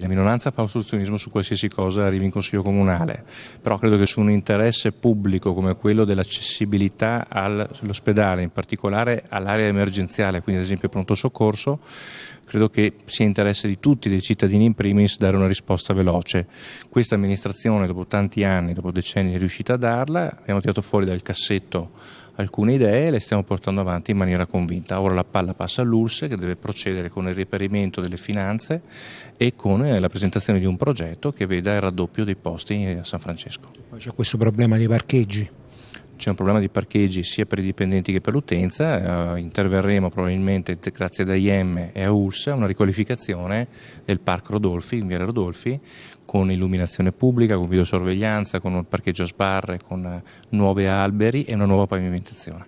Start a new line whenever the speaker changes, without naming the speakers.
La minoranza fa ostruzionismo su qualsiasi cosa arrivi in Consiglio Comunale, però credo che su un interesse pubblico come quello dell'accessibilità all'ospedale, in particolare all'area emergenziale, quindi ad esempio pronto soccorso, credo che sia interesse di tutti, dei cittadini in primis, dare una risposta veloce. Questa amministrazione dopo tanti anni, dopo decenni è riuscita a darla, abbiamo tirato fuori dal cassetto alcune idee e le stiamo portando avanti in maniera convinta. Ora la palla passa all'URSE che deve procedere con il reperimento delle finanze e con eh, la presentazione di un progetto che veda il raddoppio dei posti a San Francesco.
Poi c'è questo problema dei parcheggi?
c'è un problema di parcheggi sia per i dipendenti che per l'utenza, eh, interverremo probabilmente grazie ad AIM e a ULS una riqualificazione del Parco Rodolfi, in Viale Rodolfi, con illuminazione pubblica, con videosorveglianza, con un parcheggio a sbarre, con eh, nuovi alberi e una nuova pavimentazione.